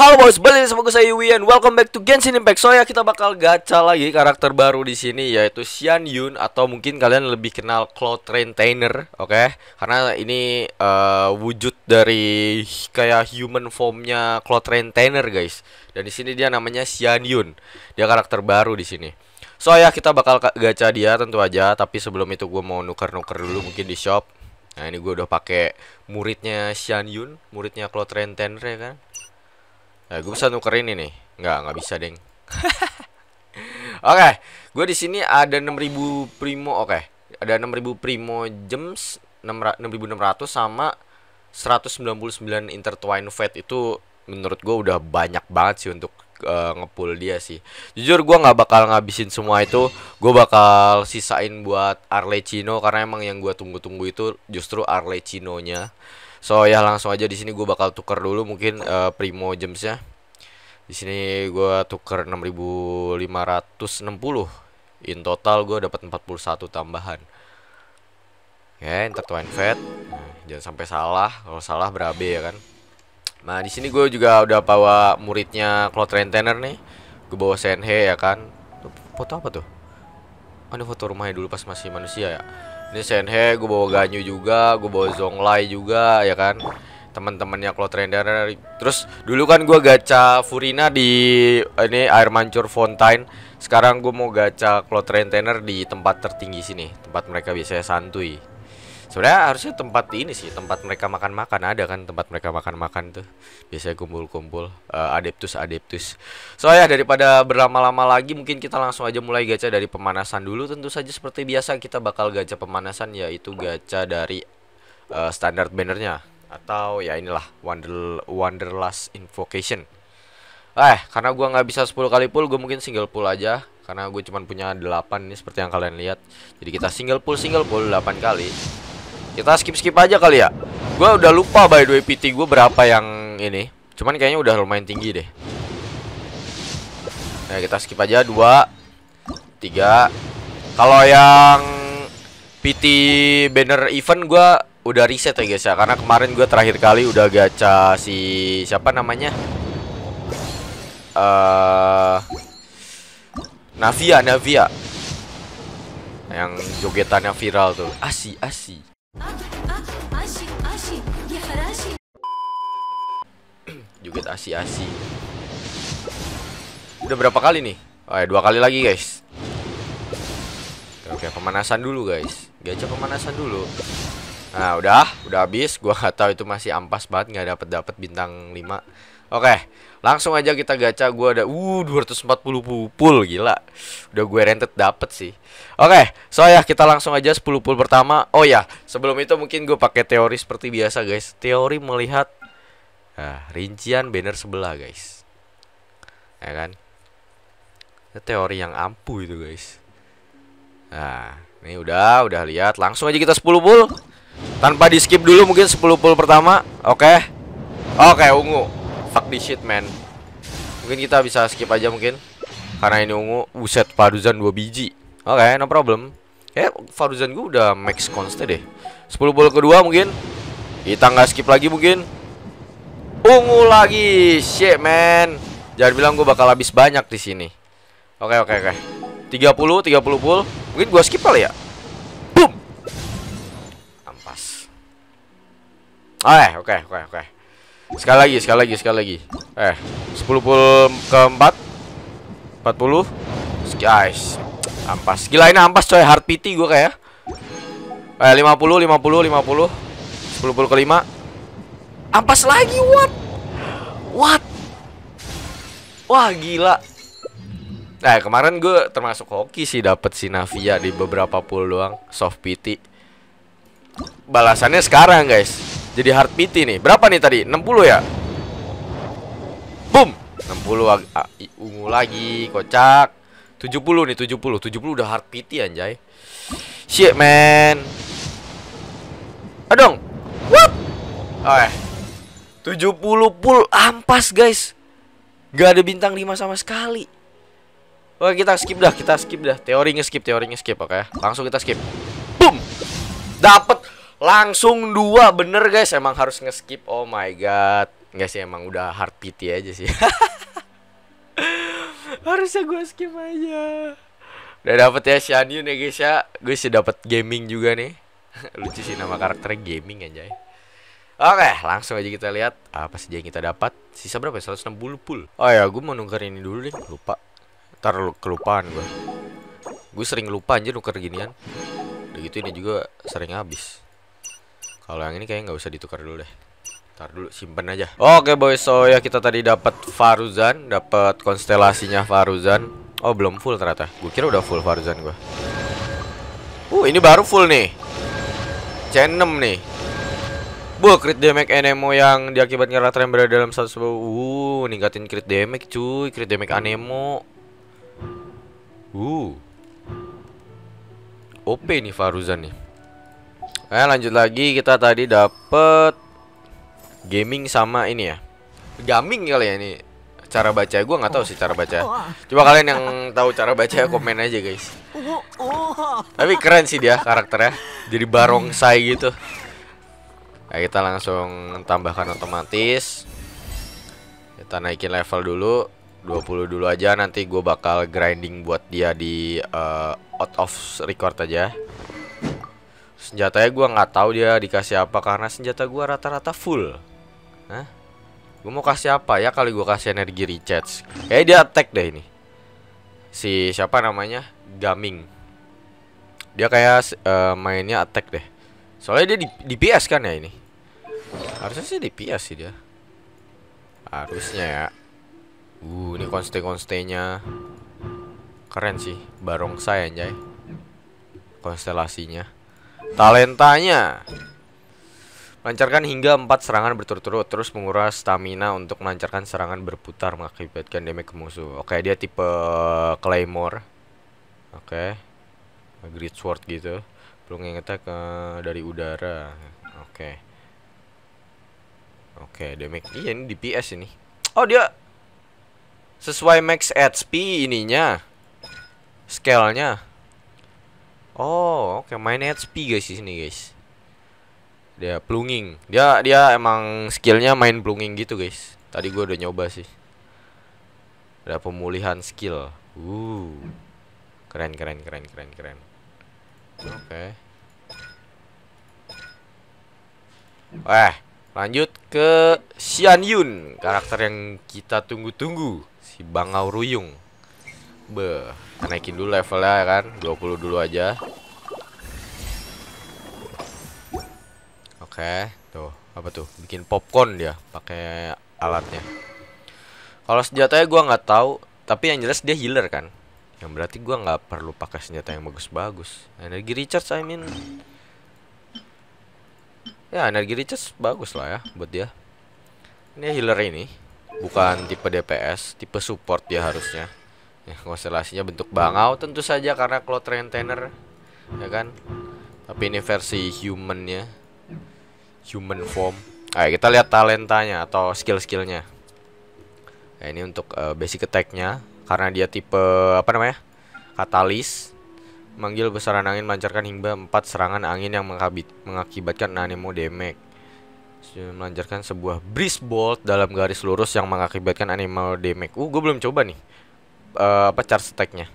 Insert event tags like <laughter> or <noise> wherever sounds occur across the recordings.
Halo bos, balik sama saya Yui welcome back to Genshin Impact. So ya kita bakal gacha lagi karakter baru di sini yaitu Xian Yun atau mungkin kalian lebih kenal Cloud Rentainer, oke? Okay? Karena ini uh, wujud dari kayak human formnya Cloud Rentainer guys. Dan di sini dia namanya Xian Yun. Dia karakter baru di sini. So ya kita bakal gacha dia tentu aja, tapi sebelum itu gue mau nuker-nuker dulu mungkin di shop. Nah ini gue udah pakai muridnya Xian Yun, muridnya Cloud Rentainer ya kan? Nah, eh, gue bisa nuker ini nih. Nggak, nggak bisa, deng. <laughs> Oke, okay, gue di sini ada 6000 primo. Oke, okay. ada 6000 primo gems, 6600 sama 199 intertwine fat itu menurut gue udah banyak banget sih untuk uh, eh, ngepul dia sih. Jujur gue nggak bakal ngabisin semua itu. Gue bakal sisain buat Arlecino karena emang yang gue tunggu-tunggu itu justru Arlecinonya. nya So ya langsung aja di sini gue bakal tuker dulu mungkin uh, primo ya. Di sini gue tuker 6560. In total gue dapat 41 tambahan. Oke, ya, okay, intertwine fat. Nah, jangan sampai salah. Kalau salah berabe ya kan. Nah, di sini gue juga udah bawa muridnya Cloud Rentener nih. Gue bawa Senhe ya kan. Foto apa tuh? Oh, foto rumahnya dulu pas masih manusia ya ini Senhe gue bawa Ganyu juga gue bawa Zonglai juga ya kan teman-temannya Cloud Render terus dulu kan gue gacha Furina di ini air mancur Fontaine sekarang gue mau gacha Cloud Trainer di tempat tertinggi sini tempat mereka biasanya santuy sebenarnya harusnya tempat ini sih tempat mereka makan makan ada kan tempat mereka makan makan tuh biasanya kumpul kumpul uh, eh, adeptus adeptus so ya daripada berlama-lama lagi mungkin kita langsung aja mulai gacha dari pemanasan dulu tentu saja seperti biasa kita bakal gacha pemanasan yaitu gacha dari uh, standar bannernya atau ya inilah wonder wanderlust invocation eh karena gua nggak bisa 10 kali pull gue mungkin single pull aja karena gue cuma punya 8 ini seperti yang kalian lihat jadi kita single pull single pull 8 kali kita skip-skip aja kali ya. Gue udah lupa by the way PT gue berapa yang ini. Cuman kayaknya udah lumayan tinggi deh. Nah, kita skip aja dua, tiga. Kalau yang PT banner event gue udah reset ya guys ya karena kemarin gue terakhir kali udah gacha si siapa namanya uh, Navia Navia yang jogetannya viral tuh asi asi sedikit asi-asi Udah berapa kali nih? Oh ya, dua kali lagi guys Oke, pemanasan dulu guys Gajah pemanasan dulu Nah udah, udah habis Gua gak tau itu masih ampas banget Gak dapet dapet bintang 5 Oke, langsung aja kita gacha Gua ada, uh 240 pupul Gila, udah gue rentet dapet sih Oke, so ya kita langsung aja 10 pul pertama Oh ya, sebelum itu mungkin gue pakai teori seperti biasa guys Teori melihat Nah, rincian banner sebelah, guys. Ya kan? Itu teori yang ampuh itu, guys. Nah, ini udah, udah lihat. Langsung aja kita 10 pull. Tanpa di-skip dulu mungkin 10 pull pertama. Oke. Okay. Oke, okay, ungu. Fuck this shit, man. Mungkin kita bisa skip aja mungkin. Karena ini ungu. uset Faruzan 2 biji. Oke, okay, no problem. Eh, Faruzan gue udah max conste deh. 10 pull kedua mungkin. Kita nggak skip lagi mungkin ungu lagi. Shit, man. Jangan bilang gue bakal habis banyak di sini. Oke, oke, oke. 30, 30 full. Mungkin gue skip kali ya. Boom. Ampas. Ah, eh, oke, oke, oke. Sekali lagi, sekali lagi, sekali lagi. Eh, 10 full keempat. 40. Guys, ampas. Gila ini ampas coy, hard pity gue kayak. Eh, 50, 50, 50. 10 full kelima. Ampas lagi, what? What? Wah, gila. Nah, kemarin gue termasuk hoki sih dapet si Navia di beberapa pool doang. Soft PT. Balasannya sekarang, guys. Jadi hard PT nih. Berapa nih tadi? 60 ya? Boom! 60 ungu lagi. Kocak. 70 nih, 70. 70 udah hard PT, anjay. Shit, man. Aduh! What? Oh, eh. 70 pul ampas guys Gak ada bintang 5 sama sekali Oke kita skip dah Kita skip dah Teori skip Teori skip oke okay? Langsung kita skip Boom Dapet Langsung dua Bener guys Emang harus nge-skip Oh my god Gak sih emang udah hard pity aja sih <laughs> Harusnya gue skip aja Udah dapet ya Shanyun ya guys ya Gue sih dapet gaming juga nih <laughs> Lucu sih nama karakternya gaming aja ya Oke, langsung aja kita lihat eh, apa saja yang kita dapat. Sisa berapa ya? 160 pool. Oh ya, gue mau nuker ini dulu deh. Lupa. Ntar kelupaan gue. Gue sering lupa aja nuker ginian. Udah gitu ini juga sering habis. Kalau yang ini kayaknya nggak usah ditukar dulu deh. Ntar dulu simpen aja. Oke boy, so ya kita tadi dapat Faruzan, dapat konstelasinya Faruzan. Oh belum full ternyata. Gue kira udah full Faruzan gue. Uh ini baru full nih. c nih Wah, crit damage Anemo yang diakibatkan karakter yang berada dalam satu sebuah uh, ningkatin crit damage cuy, crit damage Anemo. Uh. OP nih Faruzan nih. Eh lanjut lagi kita tadi dapet gaming sama ini ya. Gaming kali ya ini. Cara baca gue nggak tahu sih cara baca. Coba kalian yang tahu cara baca komen aja guys. Oh, oh. Tapi keren sih dia karakternya. Jadi barongsai gitu nah, kita langsung tambahkan otomatis kita naikin level dulu 20 dulu aja nanti gue bakal grinding buat dia di uh, out of record aja senjatanya gue nggak tahu dia dikasih apa karena senjata gue rata-rata full Hah? gue mau kasih apa ya kali gue kasih energi recharge eh dia attack deh ini si siapa namanya gaming dia kayak uh, mainnya attack deh soalnya dia di, di kan ya ini Harusnya sih DPS sih dia. Harusnya ya. Uh, ini konstel hmm. konstelnya Keren sih, barongsai anjay. Konstelasinya. Talentanya. Lancarkan hingga 4 serangan berturut-turut Terus menguras stamina untuk melancarkan serangan berputar Mengakibatkan damage ke musuh Oke dia tipe Claymore Oke Great Sword gitu Belum ingetnya ke dari udara Oke Oke, okay, damage. Iya, ini DPS ini. Oh, dia sesuai max HP ininya. Scale-nya. Oh, oke okay. main HP guys di sini, guys. Dia plunging. Dia dia emang skillnya main plunging gitu, guys. Tadi gua udah nyoba sih. Ada pemulihan skill. Uh. Keren keren keren keren keren. Oke. Okay. Eh, Lanjut ke Xian Yun, karakter yang kita tunggu-tunggu, si Bangau Ruyung. Be, naikin dulu levelnya ya kan, 20 dulu aja. Oke, tuh, apa tuh? Bikin popcorn dia pakai alatnya. Kalau senjatanya gua nggak tahu, tapi yang jelas dia healer kan. Yang berarti gua nggak perlu pakai senjata yang bagus-bagus. Energi recharge I mean. Ya, energi riches bagus lah ya buat dia. Ini healer ini. Bukan tipe DPS, tipe support dia harusnya. Ya, konstelasinya bentuk bangau tentu saja karena Cloud trainer Ya kan? Tapi ini versi humannya. Human form. Ayo kita lihat talentanya atau skill-skillnya. Nah, ini untuk uh, basic attack-nya karena dia tipe apa namanya? Katalis Manggil besaran angin melancarkan hingga empat serangan angin yang mengakibatkan anemo damage. Melancarkan sebuah breeze bolt dalam garis lurus yang mengakibatkan animal damage. Uh, gue belum coba nih. Uh, apa charge attack-nya?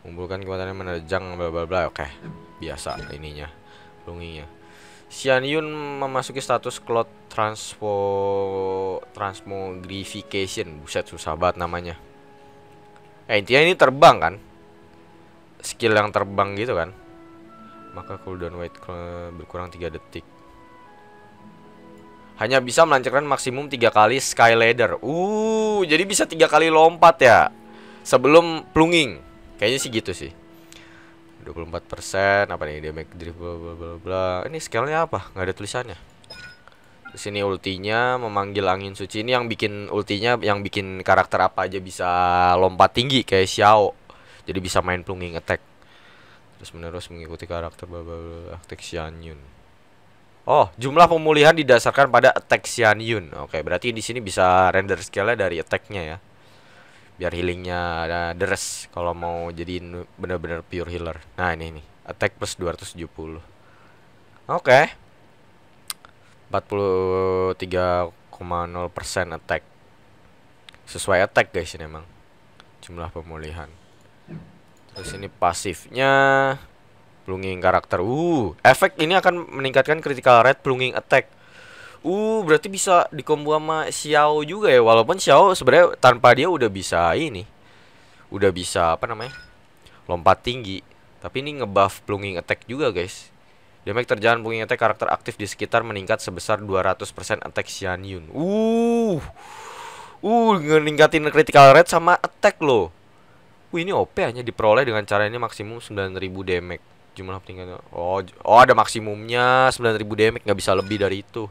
Mengumpulkan kekuatannya menerjang bla bla bla. Oke, okay. biasa ininya. Lunginya. Xian Yun memasuki status cloud transpo transmogrification. Buset susah banget namanya. Eh, intinya ini terbang kan? skill yang terbang gitu kan maka cooldown wait berkurang 3 detik hanya bisa melancarkan maksimum tiga kali sky ladder. Uh, jadi bisa tiga kali lompat ya. Sebelum plunging. Kayaknya sih gitu sih. 24% apa nih damage drift bla bla bla bla. Ini skillnya apa? Nggak ada tulisannya. Terus ini ultinya memanggil angin suci ini yang bikin ultinya yang bikin karakter apa aja bisa lompat tinggi kayak Xiao jadi bisa main plunging attack terus menerus mengikuti karakter attack Xian Yun. Oh, jumlah pemulihan didasarkan pada attack Xian Yun. Oke, berarti di sini bisa render skillnya dari attacknya ya. Biar healingnya ada deres kalau mau jadi bener-bener pure healer. Nah, ini nih. Attack plus 270. Oke. Okay. 43,0% attack. Sesuai attack guys ini emang. Jumlah pemulihan. Terus ini pasifnya Plunging karakter Uh, efek ini akan meningkatkan critical rate plunging attack Uh, berarti bisa dikombo sama Xiao juga ya Walaupun Xiao sebenarnya tanpa dia udah bisa ini Udah bisa apa namanya Lompat tinggi Tapi ini ngebuff plunging attack juga guys Damage terjalan plunging attack karakter aktif di sekitar meningkat sebesar 200% attack Xian Yun Uh Uh, ningkatin critical rate sama attack loh Wih ini OP hanya diperoleh dengan cara ini maksimum 9000 damage Jumlah peningkatan Oh, oh ada maksimumnya 9000 damage Gak bisa lebih dari itu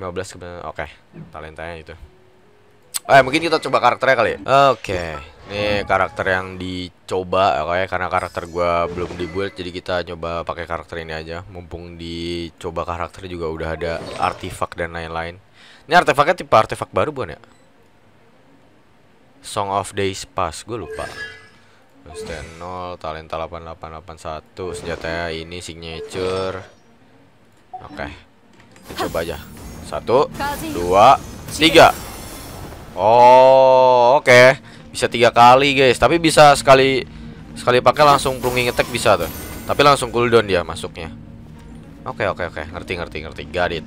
15 ke Oke okay. Talentanya itu Eh mungkin kita coba karakternya kali ya Oke okay. Ini karakter yang dicoba Oke okay. karena karakter gue belum dibuat Jadi kita coba pakai karakter ini aja Mumpung dicoba karakter juga udah ada artefak dan lain-lain Ini artefaknya tipe artefak baru bukan ya? Song of Days Pass gue lupa stand 0 talenta 8881 senjata ini signature oke okay. coba aja satu dua tiga oh oke okay. bisa tiga kali guys tapi bisa sekali sekali pakai langsung plunging attack bisa tuh tapi langsung cooldown dia masuknya oke okay, oke okay, oke okay. ngerti ngerti ngerti gadit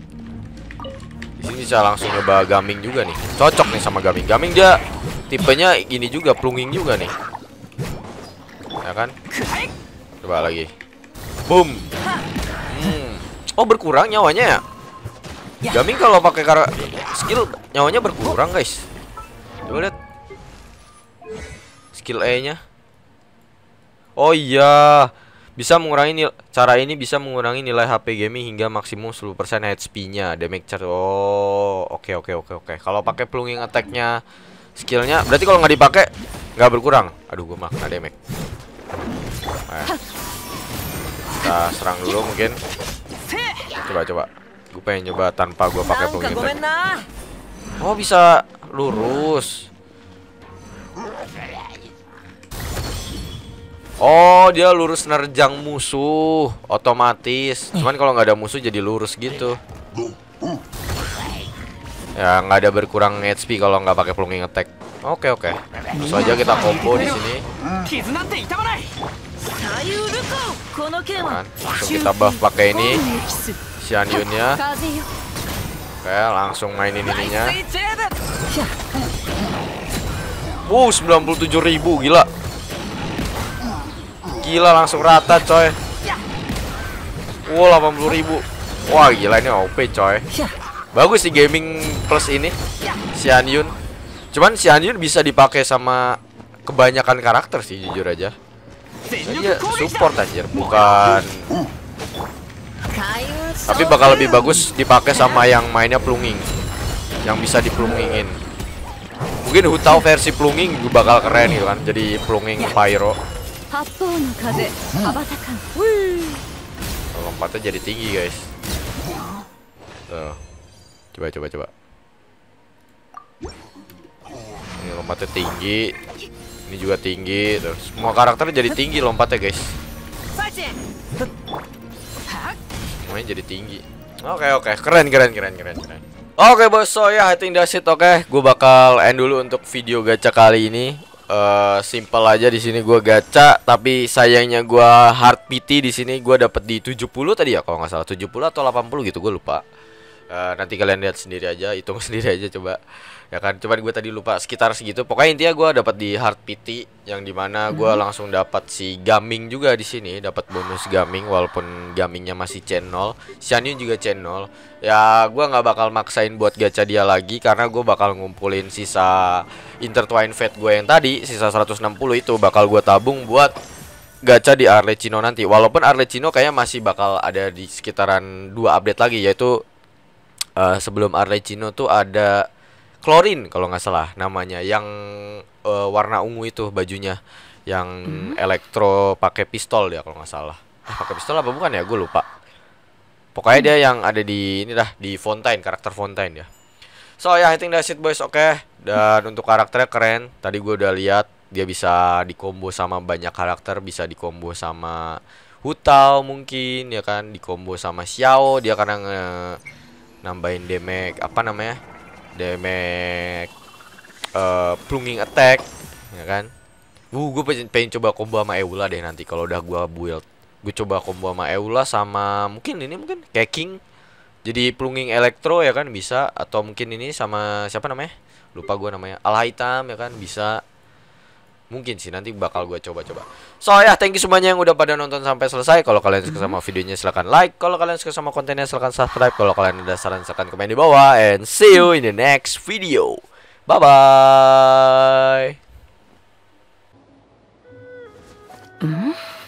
di sini bisa langsung nyoba gaming juga nih cocok nih sama gaming gaming dia tipenya gini juga plunging juga nih ya kan coba lagi boom hmm. oh berkurang nyawanya ya Gaming kalau pakai kar skill nyawanya berkurang guys coba lihat skill E nya oh iya bisa mengurangi cara ini bisa mengurangi nilai HP gaming hingga maksimum 10% HP-nya damage charge. Oh, oke okay, oke okay, oke okay, oke. Okay. Kalau pakai plunging attack-nya skillnya berarti kalau nggak dipakai nggak berkurang aduh gue makna demek. damage eh. kita serang dulu mungkin coba coba gue pengen coba tanpa gue pakai peluru oh bisa lurus Oh, dia lurus nerjang musuh otomatis. Cuman kalau nggak ada musuh jadi lurus gitu. Ya nggak ada berkurang HP kalau nggak pakai pelunging attack. Oke oke. Terus aja kita combo di sini. Kan. Langsung kita buff pakai ini Xian Yunnya. Oke, langsung mainin ininya. Wow, 97 ribu gila. Gila langsung rata coy. Wow, 80 ribu. Wah, gila ini OP coy. Bagus sih gaming plus ini Si Anyun Cuman si Anyun bisa dipakai sama Kebanyakan karakter sih jujur aja Iya support anjir Bukan Tapi bakal lebih bagus dipakai sama yang mainnya plunging, Yang bisa diplungingin. Mungkin Hutao versi plunging juga bakal keren gitu kan Jadi plunging pyro Lompatnya jadi tinggi guys Tuh Coba coba coba. Ini lompatnya tinggi. Ini juga tinggi. Terus semua karakter jadi tinggi lompatnya, guys. Semuanya jadi tinggi. Oke okay, oke, okay. keren keren keren keren keren. Oke okay, bos, so ya yeah, I think Oke, okay. gue bakal end dulu untuk video gacha kali ini. Uh, simple aja di sini gue gacha tapi sayangnya gue hard pity di sini gue dapet di 70 tadi ya kalau nggak salah 70 atau 80 gitu gue lupa Eh, nanti kalian lihat sendiri aja, hitung <laughs> sendiri aja coba. Ya kan, coba gue tadi lupa sekitar segitu. Pokoknya intinya gue dapat di hard PT yang dimana gue hmm. langsung dapat si gaming juga di sini, dapat bonus gaming walaupun gamingnya masih channel. sianyu juga channel. Ya gue nggak bakal maksain buat gacha dia lagi karena gue bakal ngumpulin sisa intertwine fate gue yang tadi, sisa 160 itu bakal gue tabung buat gacha di Arlecchino nanti. Walaupun Arlecchino kayaknya masih bakal ada di sekitaran dua update lagi yaitu uh, sebelum Arlecchino tuh ada klorin kalau nggak salah namanya yang uh, warna ungu itu bajunya yang hmm. elektro pakai pistol ya kalau nggak salah eh, pakai pistol apa bukan ya gue lupa pokoknya hmm. dia yang ada di ini dah di Fontaine karakter Fontaine ya so ya yeah, I think that's it boys oke okay. dan hmm. untuk karakternya keren tadi gue udah lihat dia bisa dikombo sama banyak karakter bisa dikombo sama Hutao mungkin ya kan dikombo sama Xiao dia karena nambahin damage apa namanya damage uh, plunging attack ya kan uh gue pengen, pengen coba combo sama Eula deh nanti kalau udah gue build gue coba combo sama Eula sama mungkin ini mungkin kayak jadi plunging elektro ya kan bisa atau mungkin ini sama siapa namanya lupa gue namanya Alhaitam ya kan bisa Mungkin sih nanti bakal gue coba-coba. So ya, yeah, thank you semuanya yang udah pada nonton sampai selesai. Kalau kalian suka sama videonya silahkan like. Kalau kalian suka sama kontennya silahkan subscribe. Kalau kalian ada saran silahkan komen di bawah. And see you in the next video. Bye bye. Mm -hmm.